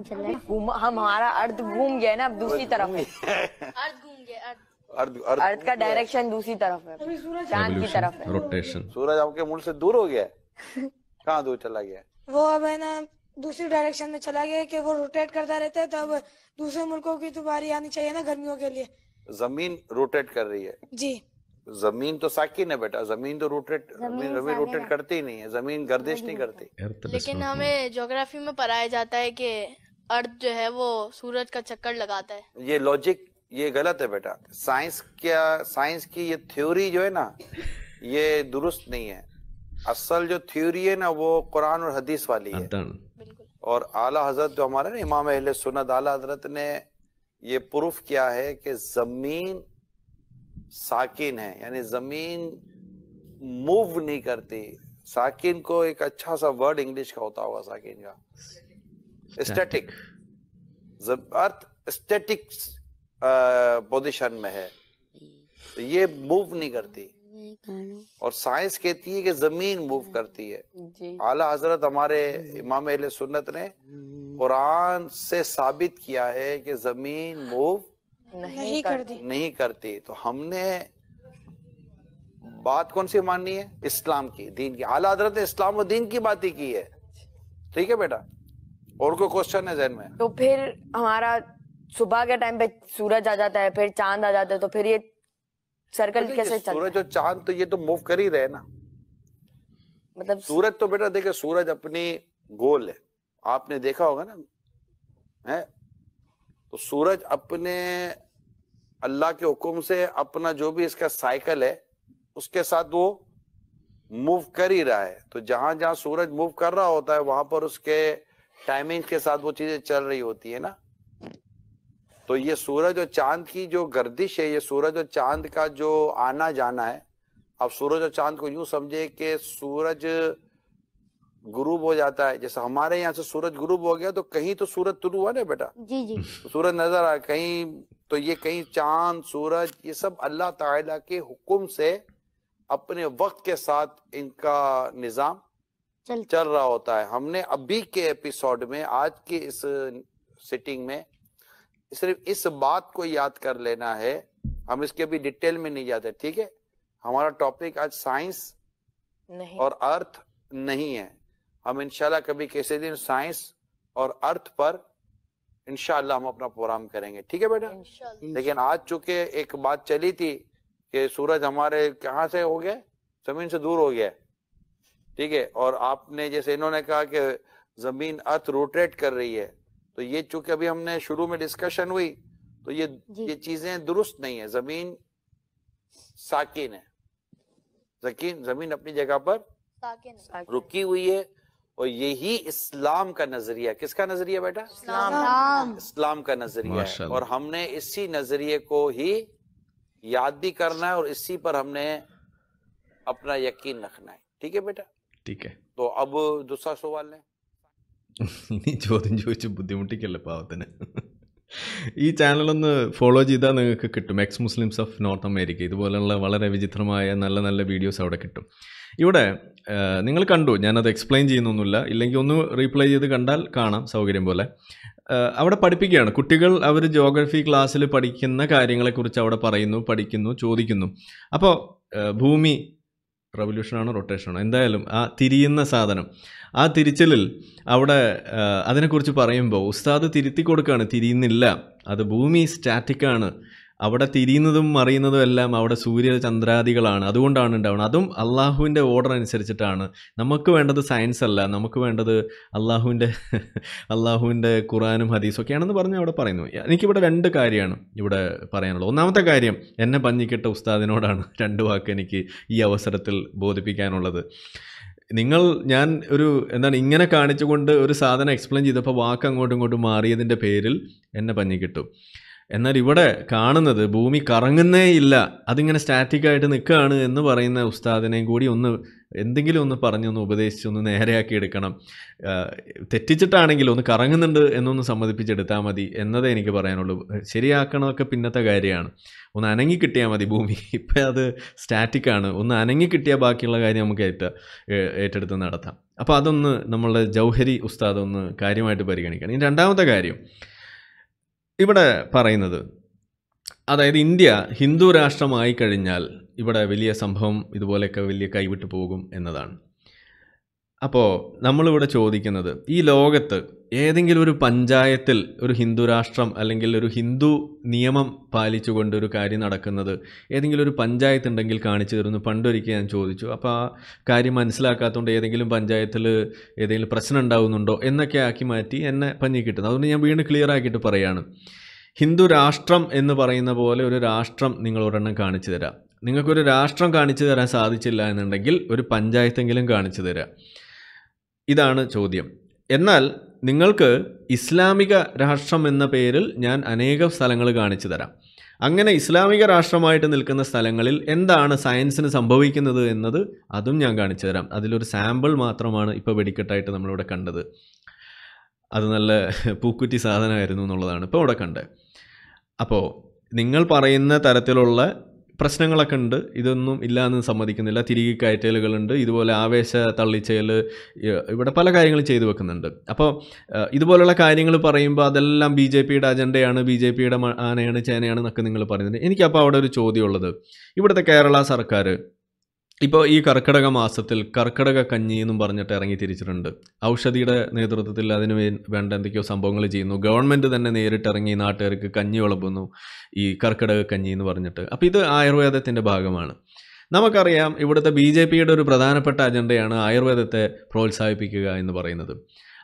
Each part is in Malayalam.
चल रहा है हम हमारा अर्थ घूम गया ना अब दूसरी तरफ है अर्थ घूम गया अर्थ अर्थ का डायरेक्शन दूसरी तरफ है चांद की तरफ है रोटेशन सूरज आपके मुंह से दूर हो गया कहाँ दूर चला गया वो अब है ना दूसरी डायरेक्शन में चला गया कि वो रोटेट करता रहता है तब दूसरे मुल्कों की तो बारी आनी चाहिए ना गर्मियों के लिए जमीन रोटेट कर रही है जी जमीन तो साकिन है बेटा जमीन तो रोटेट जमीन, रोटेट करती ही नहीं है जमीन गर्दिश नहीं करती लेकिन हमें ज्योग्राफी में पढ़ाया जाता है कि अर्थ जो है वो सूरज का चक्कर लगाता है ये लॉजिक ये गलत है बेटा साइंस क्या साइंस की ये थ्योरी जो है ना ये दुरुस्त नहीं है असल जो थ्योरी है ना वो कुरान और हदीस वाली है और आला हजरत जो हमारे ना इमाम अहले सुनत आला हजरत ने ये प्रूफ किया है कि जमीन साकिन है यानी जमीन मूव नहीं करती साकिन को एक अच्छा सा वर्ड इंग्लिश का होता होगा साकिन का स्टैटिक अर्थ स्टैटिक पोजिशन में है तो ये मूव नहीं करती और साइंस कहती है कि जमीन मूव करती है आला हजरत हमारे इमाम अहल सुन्नत ने कुरान से साबित किया है कि जमीन मूव नहीं करती नहीं करती तो हमने बात कौन सी माननी है इस्लाम की दीन की आला हजरत ने इस्लाम और दीन की बात ही की है ठीक है बेटा और कोई क्वेश्चन है जहन में तो फिर हमारा सुबह के टाइम पे सूरज आ जाता है फिर चांद आ जाता है तो फिर ये सर्कल तो कैसे चलता सूरज और चांद तो ये तो मूव कर ही रहे ना मतलब सूरज तो बेटा देखे सूरज अपनी गोल है आपने देखा होगा ना है तो सूरज अपने अल्लाह के हुक्म से अपना जो भी इसका साइकिल है उसके साथ वो मूव कर ही रहा है तो जहां जहां सूरज मूव कर रहा होता है वहां पर उसके टाइमिंग के साथ वो चीजें चल रही होती है ना तो ये सूरज और चांद की जो गर्दिश है ये सूरज और चांद का जो आना जाना है अब सूरज और चांद को यूं समझे कि सूरज गुरूब हो जाता है जैसे हमारे यहाँ से सूरज गुरूब हो गया तो कहीं तो सूरज तुरु हुआ ना बेटा जी जी तो सूरज नजर आया कहीं तो ये कहीं चांद सूरज ये सब अल्लाह ताला के हुक्म से अपने वक्त के साथ इनका निज़ाम चल, रहा होता है हमने अभी के एपिसोड में आज की इस सिटिंग में सिर्फ इस बात को याद कर लेना है हम इसके भी डिटेल में नहीं जाते ठीक है हमारा टॉपिक आज साइंस और अर्थ नहीं है हम इंशाल्लाह कभी किसी दिन साइंस और अर्थ पर इंशाल्लाह हम अपना प्रोग्राम करेंगे ठीक है बेटा लेकिन आज चुके एक बात चली थी कि सूरज हमारे कहाँ से हो गया जमीन से दूर हो गया ठीक है और आपने जैसे इन्होंने कहा कि जमीन अर्थ रोटेट कर रही है तो ये चूंकि अभी हमने शुरू में डिस्कशन हुई तो ये ये चीजें दुरुस्त नहीं है जमीन साकिन है जकीन जमीन अपनी जगह पर साकिन, रुकी हुई है और यही इस्लाम का नजरिया किसका नजरिया बेटा इस्लाम इस्लाम का नजरिया है और हमने इसी नजरिए को ही याद भी करना है और इसी पर हमने अपना यकीन रखना है ठीक है बेटा ठीक है तो अब दूसरा सवाल നീ ചോദ്യം ചോദിച്ച് ബുദ്ധിമുട്ടിക്കല്ലേ പാവത്തിന് ഈ ചാനലൊന്ന് ഫോളോ ചെയ്താൽ നിങ്ങൾക്ക് കിട്ടും ex Muslims of North America ഇതുപോലെയുള്ള വളരെ വിചിത്രമായ നല്ല നല്ല വീഡിയോസ് അവിടെ കിട്ടും ഇവിടെ നിങ്ങൾ കണ്ടു ഞാനത് എക്സ്പ്ലെയിൻ ചെയ്യുന്നൊന്നുമില്ല ഇല്ലെങ്കിൽ ഒന്ന് റീപ്ലൈ ചെയ്ത് കണ്ടാൽ കാണാം സൗകര്യം പോലെ അവിടെ പഠിപ്പിക്കുകയാണ് കുട്ടികൾ അവർ ജോഗ്രഫി ക്ലാസ്സിൽ പഠിക്കുന്ന കാര്യങ്ങളെക്കുറിച്ച് അവിടെ പറയുന്നു പഠിക്കുന്നു ചോദിക്കുന്നു അപ്പോൾ ഭൂമി റവല്യൂഷനാണോ റൊട്ടേഷനാണോ എന്തായാലും ആ തിരിയുന്ന സാധനം ആ തിരിച്ചലിൽ അവിടെ അതിനെക്കുറിച്ച് പറയുമ്പോൾ ഉസ്താദ് തിരുത്തി കൊടുക്കുകയാണ് തിരിയുന്നില്ല അത് ഭൂമി സ്റ്റാറ്റിക്കാണ് അവിടെ തിരിയുന്നതും അറിയുന്നതും എല്ലാം അവിടെ സൂര്യ ചന്ദ്രാദികളാണ് അതുകൊണ്ടാണ് ഉണ്ടാവുന്നത് അതും അള്ളാഹുവിൻ്റെ ഓർഡർ അനുസരിച്ചിട്ടാണ് നമുക്ക് വേണ്ടത് സയൻസ് അല്ല നമുക്ക് വേണ്ടത് അള്ളാഹുവിൻ്റെ അള്ളാഹുവിൻ്റെ ഖുറാനും ഹദീസും ഒക്കെയാണെന്ന് പറഞ്ഞ് അവിടെ പറയുന്നു എനിക്കിവിടെ രണ്ട് കാര്യമാണ് ഇവിടെ പറയാനുള്ളത് ഒന്നാമത്തെ കാര്യം എന്നെ പഞ്ഞിക്കിട്ട ഉസ്താദിനോടാണ് രണ്ട് വാക്ക് എനിക്ക് ഈ അവസരത്തിൽ ബോധിപ്പിക്കാനുള്ളത് നിങ്ങൾ ഞാൻ ഒരു എന്താണ് ഇങ്ങനെ കാണിച്ചുകൊണ്ട് ഒരു സാധനം എക്സ്പ്ലെയിൻ ചെയ്തപ്പോൾ വാക്ക് അങ്ങോട്ടും ഇങ്ങോട്ടും മാറിയതിൻ്റെ പേരിൽ എന്നെ പഞ്ഞിക്കിട്ടു എന്നാൽ ഇവിടെ കാണുന്നത് ഭൂമി കറങ്ങുന്നേ ഇല്ല അതിങ്ങനെ സ്റ്റാറ്റിക്കായിട്ട് നിൽക്കുകയാണ് എന്ന് പറയുന്ന ഉസ്താദിനെയും കൂടി ഒന്ന് എന്തെങ്കിലും ഒന്ന് പറഞ്ഞൊന്ന് ഉപദേശിച്ച് ഒന്ന് നേരെയാക്കി എടുക്കണം തെറ്റിച്ചിട്ടാണെങ്കിലും ഒന്ന് കറങ്ങുന്നുണ്ട് എന്നൊന്ന് സമ്മതിപ്പിച്ചെടുത്താൽ മതി എന്നതേ എനിക്ക് പറയാനുള്ളൂ ശരിയാക്കണമൊക്കെ പിന്നത്തെ കാര്യമാണ് ഒന്ന് അനങ്ങി കിട്ടിയാൽ മതി ഭൂമി ഇപ്പം അത് സ്റ്റാറ്റിക്കാണ് ഒന്ന് അനങ്ങി കിട്ടിയാൽ ബാക്കിയുള്ള കാര്യം നമുക്ക് ഏറ്റ ഏറ്റെടുത്ത് നടത്താം അപ്പോൾ അതൊന്ന് നമ്മളുടെ ജൗഹരി ഉസ്താദ് ഒന്ന് കാര്യമായിട്ട് പരിഗണിക്കണം ഇനി രണ്ടാമത്തെ കാര്യം ഇവിടെ പറയുന്നത് അതായത് ഇന്ത്യ ഹിന്ദു രാഷ്ട്രമായി കഴിഞ്ഞാൽ ഇവിടെ വലിയ സംഭവം ഇതുപോലെയൊക്കെ വലിയ കൈവിട്ടു പോകും എന്നതാണ് അപ്പോൾ നമ്മളിവിടെ ചോദിക്കുന്നത് ഈ ലോകത്ത് ഏതെങ്കിലും ഒരു പഞ്ചായത്തിൽ ഒരു ഹിന്ദു രാഷ്ട്രം അല്ലെങ്കിൽ ഒരു ഹിന്ദു നിയമം പാലിച്ചുകൊണ്ട് ഒരു കാര്യം നടക്കുന്നത് ഏതെങ്കിലും ഒരു പഞ്ചായത്ത് ഉണ്ടെങ്കിൽ കാണിച്ചു തരുന്നു പണ്ടൊരിക്കൽ ഞാൻ ചോദിച്ചു അപ്പോൾ ആ കാര്യം മനസ്സിലാക്കാത്തതുകൊണ്ട് ഏതെങ്കിലും പഞ്ചായത്തിൽ ഏതെങ്കിലും പ്രശ്നം ഉണ്ടാകുന്നുണ്ടോ എന്നൊക്കെ ആക്കി മാറ്റി എന്നെ പഞ്ഞി കിട്ടുന്നു അതുകൊണ്ട് ഞാൻ വീണ്ടും ക്ലിയർ ആക്കിയിട്ട് പറയുകയാണ് ഹിന്ദു രാഷ്ട്രം എന്ന് പറയുന്ന പോലെ ഒരു രാഷ്ട്രം നിങ്ങൾ ഒരെണ്ണം കാണിച്ചു തരാം നിങ്ങൾക്കൊരു രാഷ്ട്രം കാണിച്ചു തരാൻ സാധിച്ചില്ല എന്നുണ്ടെങ്കിൽ ഒരു പഞ്ചായത്തെങ്കിലും കാണിച്ചു തരാം ഇതാണ് ചോദ്യം എന്നാൽ നിങ്ങൾക്ക് ഇസ്ലാമിക രാഷ്ട്രം എന്ന പേരിൽ ഞാൻ അനേകം സ്ഥലങ്ങൾ കാണിച്ചു തരാം അങ്ങനെ ഇസ്ലാമിക രാഷ്ട്രമായിട്ട് നിൽക്കുന്ന സ്ഥലങ്ങളിൽ എന്താണ് സയൻസിന് സംഭവിക്കുന്നത് എന്നത് അതും ഞാൻ കാണിച്ചു തരാം അതിലൊരു സാമ്പിൾ മാത്രമാണ് ഇപ്പോൾ വെടിക്കെട്ടായിട്ട് നമ്മളിവിടെ കണ്ടത് അത് നല്ല പൂക്കുറ്റി സാധനമായിരുന്നു എന്നുള്ളതാണ് ഇപ്പോൾ ഇവിടെ കണ്ടത് അപ്പോൾ നിങ്ങൾ പറയുന്ന തരത്തിലുള്ള പ്രശ്നങ്ങളൊക്കെ ഉണ്ട് ഇതൊന്നും ഇല്ലാന്ന് സമ്മതിക്കുന്നില്ല തിരികെ കയറ്റലുകളുണ്ട് ഇതുപോലെ ആവേശ തള്ളിച്ചയൽ ഇവിടെ പല കാര്യങ്ങളും ചെയ്തു വെക്കുന്നുണ്ട് അപ്പോൾ ഇതുപോലുള്ള കാര്യങ്ങൾ പറയുമ്പോൾ അതെല്ലാം ബി ജെ പിയുടെ അജണ്ടയാണ് ബി ജെ പിയുടെ ആനയാണ് ചേനയാണ് എന്നൊക്കെ നിങ്ങൾ പറയുന്നുണ്ട് എനിക്കപ്പോൾ അവിടെ ഒരു ചോദ്യമുള്ളത് ഇവിടുത്തെ കേരള സർക്കാർ ഇപ്പോൾ ഈ കർക്കിടക മാസത്തിൽ കർക്കിടക കഞ്ഞി എന്നും പറഞ്ഞിട്ട് ഇറങ്ങി തിരിച്ചിട്ടുണ്ട് ഔഷധിയുടെ നേതൃത്വത്തിൽ അതിന് വേണ്ട എന്തൊക്കെയോ സംഭവങ്ങൾ ചെയ്യുന്നു ഗവൺമെൻറ് തന്നെ നേരിട്ടിറങ്ങി നാട്ടുകാർക്ക് കഞ്ഞി വിളമ്പുന്നു ഈ കർക്കിടക കഞ്ഞി എന്ന് പറഞ്ഞിട്ട് അപ്പോൾ ഇത് ആയുർവേദത്തിൻ്റെ ഭാഗമാണ് നമുക്കറിയാം ഇവിടുത്തെ ബി ജെ പിയുടെ ഒരു പ്രധാനപ്പെട്ട അജണ്ടയാണ് ആയുർവേദത്തെ പ്രോത്സാഹിപ്പിക്കുക എന്ന് പറയുന്നത്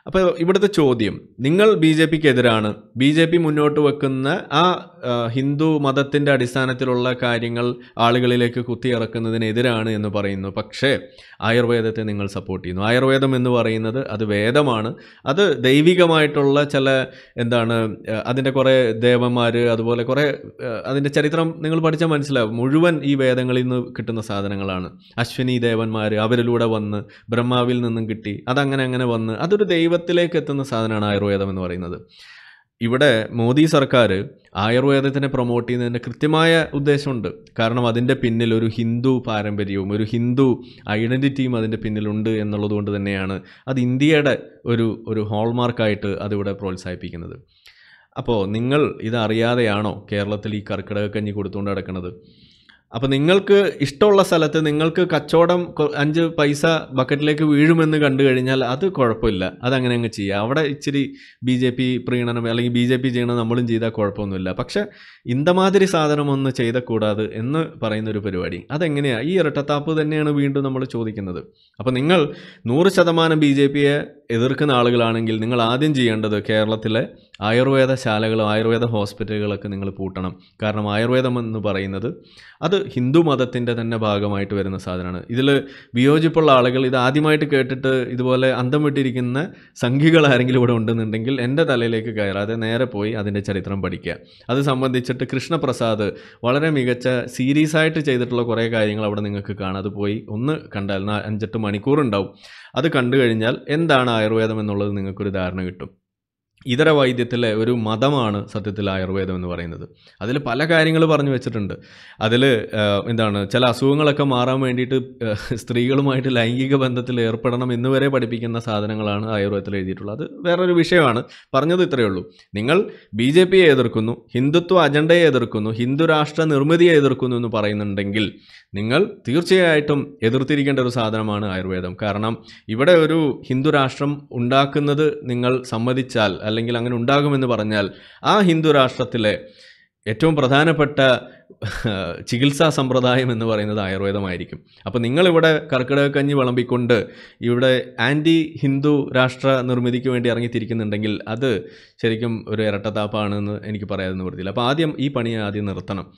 അപ്പോൾ ഇവിടുത്തെ ചോദ്യം നിങ്ങൾ ബി ജെ പിക്ക് എതിരാണ് ബി ജെ പി മുന്നോട്ട് വെക്കുന്ന ആ ഹിന്ദു മതത്തിൻ്റെ അടിസ്ഥാനത്തിലുള്ള കാര്യങ്ങൾ ആളുകളിലേക്ക് കുത്തിയിറക്കുന്നതിനെതിരാണ് എന്ന് പറയുന്നു പക്ഷേ ആയുർവേദത്തെ നിങ്ങൾ സപ്പോർട്ട് ചെയ്യുന്നു ആയുർവേദം എന്ന് പറയുന്നത് അത് വേദമാണ് അത് ദൈവികമായിട്ടുള്ള ചില എന്താണ് അതിൻ്റെ കുറേ ദേവന്മാർ അതുപോലെ കുറേ അതിൻ്റെ ചരിത്രം നിങ്ങൾ പഠിച്ചാൽ മനസ്സിലാവും മുഴുവൻ ഈ വേദങ്ങളിൽ നിന്ന് കിട്ടുന്ന സാധനങ്ങളാണ് അശ്വിനി ദേവന്മാർ അവരിലൂടെ വന്ന് ബ്രഹ്മാവിൽ നിന്നും കിട്ടി അതങ്ങനെ അങ്ങനെ വന്ന് അതൊരു ദൈവം ദൈവത്തിലേക്ക് എത്തുന്ന സാധനമാണ് ആയുർവേദം എന്ന് പറയുന്നത് ഇവിടെ മോദി സർക്കാർ ആയുർവേദത്തിനെ പ്രൊമോട്ട് ചെയ്യുന്നതിൻ്റെ കൃത്യമായ ഉദ്ദേശമുണ്ട് കാരണം അതിൻ്റെ പിന്നിൽ ഒരു ഹിന്ദു പാരമ്പര്യവും ഒരു ഹിന്ദു ഐഡൻറ്റിറ്റിയും അതിൻ്റെ പിന്നിലുണ്ട് എന്നുള്ളത് കൊണ്ട് തന്നെയാണ് അത് ഇന്ത്യയുടെ ഒരു ഒരു ഹോൾമാർക്കായിട്ട് അതിവിടെ പ്രോത്സാഹിപ്പിക്കുന്നത് അപ്പോൾ നിങ്ങൾ ഇതറിയാതെയാണോ കേരളത്തിൽ ഈ കർക്കിടക കഞ്ഞി കൊടുത്തുകൊണ്ട് നടക്കുന്നത് അപ്പോൾ നിങ്ങൾക്ക് ഇഷ്ടമുള്ള സ്ഥലത്ത് നിങ്ങൾക്ക് കച്ചവടം അഞ്ച് പൈസ ബക്കറ്റിലേക്ക് വീഴുമെന്ന് കണ്ടു കഴിഞ്ഞാൽ അത് കുഴപ്പമില്ല അതങ്ങനെ അങ്ങ് ചെയ്യുക അവിടെ ഇച്ചിരി ബി ജെ പി പ്രീണനം അല്ലെങ്കിൽ ബി ജെ പി ചെയ്യണം നമ്മളും ചെയ്താൽ കുഴപ്പമൊന്നുമില്ല പക്ഷേ ഇന്തമാതിരി സാധനമൊന്ന് ചെയ്ത ചെയ്തക്കൂടാതെ എന്ന് പറയുന്നൊരു പരിപാടി അതെങ്ങനെയാണ് ഈ ഇരട്ടത്താപ്പ് തന്നെയാണ് വീണ്ടും നമ്മൾ ചോദിക്കുന്നത് അപ്പോൾ നിങ്ങൾ നൂറ് ശതമാനം ബി ജെ പിയെ എതിർക്കുന്ന ആളുകളാണെങ്കിൽ നിങ്ങൾ ആദ്യം ചെയ്യേണ്ടത് കേരളത്തിലെ ആയുർവേദ ശാലകളും ആയുർവേദ ഹോസ്പിറ്റലുകളൊക്കെ നിങ്ങൾ പൂട്ടണം കാരണം ആയുർവേദം എന്ന് പറയുന്നത് അത് ഹിന്ദു മതത്തിൻ്റെ തന്നെ ഭാഗമായിട്ട് വരുന്ന സാധനമാണ് ഇതിൽ വിയോജിപ്പുള്ള ആളുകൾ ഇത് ആദ്യമായിട്ട് കേട്ടിട്ട് ഇതുപോലെ അന്തം വിട്ടിരിക്കുന്ന സംഖ്യകൾ ആരെങ്കിലും ഇവിടെ ഉണ്ടെന്നുണ്ടെങ്കിൽ എൻ്റെ തലയിലേക്ക് കയറാതെ നേരെ പോയി അതിൻ്റെ ചരിത്രം പഠിക്കുക അത് സംബന്ധിച്ചിട്ട് കൃഷ്ണപ്രസാദ് വളരെ മികച്ച സീരീസ് ആയിട്ട് ചെയ്തിട്ടുള്ള കുറേ കാര്യങ്ങൾ അവിടെ നിങ്ങൾക്ക് കാണാം അത് പോയി ഒന്ന് കണ്ടാൽ അഞ്ചെട്ട് മണിക്കൂറുണ്ടാവും അത് കണ്ടു കഴിഞ്ഞാൽ എന്താണ് ആയുർവേദം എന്നുള്ളത് നിങ്ങൾക്കൊരു ധാരണ കിട്ടും ഇതര വൈദ്യത്തിലെ ഒരു മതമാണ് സത്യത്തിൽ ആയുർവേദം എന്ന് പറയുന്നത് അതിൽ പല കാര്യങ്ങൾ പറഞ്ഞു വെച്ചിട്ടുണ്ട് അതിൽ എന്താണ് ചില അസുഖങ്ങളൊക്കെ മാറാൻ വേണ്ടിയിട്ട് സ്ത്രീകളുമായിട്ട് ലൈംഗിക ബന്ധത്തിൽ ഏർപ്പെടണം എന്ന് വരെ പഠിപ്പിക്കുന്ന സാധനങ്ങളാണ് ആയുർവേദത്തിൽ എഴുതിയിട്ടുള്ളത് അത് വേറൊരു വിഷയമാണ് പറഞ്ഞത് ഇത്രയേ ഉള്ളൂ നിങ്ങൾ ബി ജെ പിയെ എതിർക്കുന്നു ഹിന്ദുത്വ അജണ്ടയെ എതിർക്കുന്നു ഹിന്ദുരാഷ്ട്ര നിർമ്മിതിയെ എതിർക്കുന്നു എന്ന് പറയുന്നുണ്ടെങ്കിൽ നിങ്ങൾ തീർച്ചയായിട്ടും എതിർത്തിരിക്കേണ്ട ഒരു സാധനമാണ് ആയുർവേദം കാരണം ഇവിടെ ഒരു ഹിന്ദുരാഷ്ട്രം ഉണ്ടാക്കുന്നത് നിങ്ങൾ സമ്മതിച്ചാൽ അല്ലെങ്കിൽ അങ്ങനെ ഉണ്ടാകുമെന്ന് പറഞ്ഞാൽ ആ ഹിന്ദു രാഷ്ട്രത്തിലെ ഏറ്റവും പ്രധാനപ്പെട്ട ചികിത്സാ സമ്പ്രദായം എന്ന് പറയുന്നത് ആയുർവേദമായിരിക്കും അപ്പോൾ നിങ്ങളിവിടെ കഞ്ഞി വിളമ്പിക്കൊണ്ട് ഇവിടെ ആൻറ്റി ഹിന്ദു രാഷ്ട്ര നിർമ്മിതിക്ക് വേണ്ടി ഇറങ്ങിത്തിരിക്കുന്നുണ്ടെങ്കിൽ അത് ശരിക്കും ഒരു ഇരട്ടത്താപ്പാണെന്ന് എനിക്ക് പറയാതെ വരുത്തില്ല അപ്പോൾ ആദ്യം ഈ പണി ആദ്യം നിർത്തണം